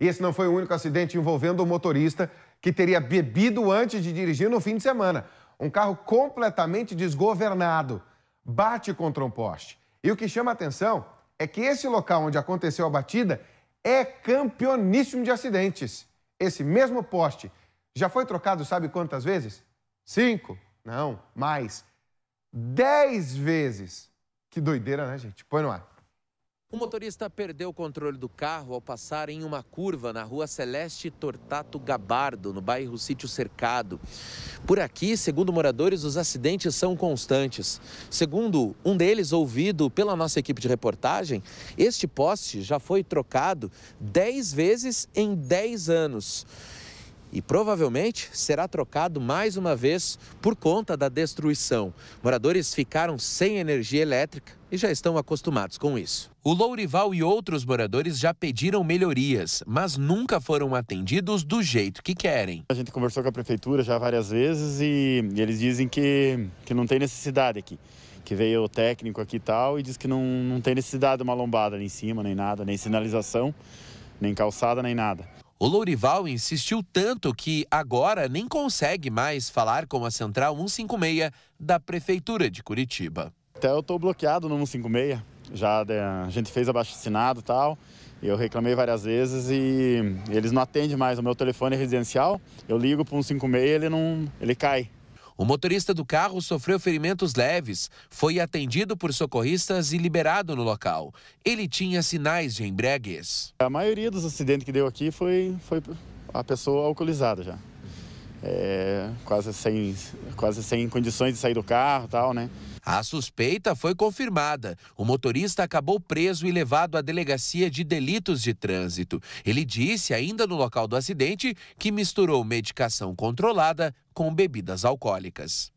Esse não foi o único acidente envolvendo o motorista que teria bebido antes de dirigir no fim de semana. Um carro completamente desgovernado bate contra um poste. E o que chama atenção é que esse local onde aconteceu a batida é campeoníssimo de acidentes. Esse mesmo poste já foi trocado, sabe quantas vezes? Cinco? Não, mais. Dez vezes. Que doideira, né, gente? Põe no ar. O motorista perdeu o controle do carro ao passar em uma curva na rua Celeste Tortato Gabardo, no bairro Sítio Cercado. Por aqui, segundo moradores, os acidentes são constantes. Segundo um deles, ouvido pela nossa equipe de reportagem, este poste já foi trocado 10 vezes em 10 anos e provavelmente será trocado mais uma vez por conta da destruição. Moradores ficaram sem energia elétrica e já estão acostumados com isso. O Lourival e outros moradores já pediram melhorias, mas nunca foram atendidos do jeito que querem. A gente conversou com a prefeitura já várias vezes e eles dizem que, que não tem necessidade aqui. Que veio o técnico aqui e tal e diz que não, não tem necessidade de uma lombada ali em cima, nem nada, nem sinalização, nem calçada, nem nada. O Lourival insistiu tanto que agora nem consegue mais falar com a Central 156 da Prefeitura de Curitiba. Até eu estou bloqueado no 156, já a gente fez abaixo-assinado e tal, eu reclamei várias vezes e eles não atendem mais o meu telefone residencial, eu ligo para o 156 ele não, ele cai, o motorista do carro sofreu ferimentos leves, foi atendido por socorristas e liberado no local. Ele tinha sinais de embriaguez. A maioria dos acidentes que deu aqui foi, foi a pessoa alcoolizada já é, quase, sem, quase sem condições de sair do carro tal, né? A suspeita foi confirmada. O motorista acabou preso e levado à delegacia de delitos de trânsito. Ele disse, ainda no local do acidente, que misturou medicação controlada com bebidas alcoólicas.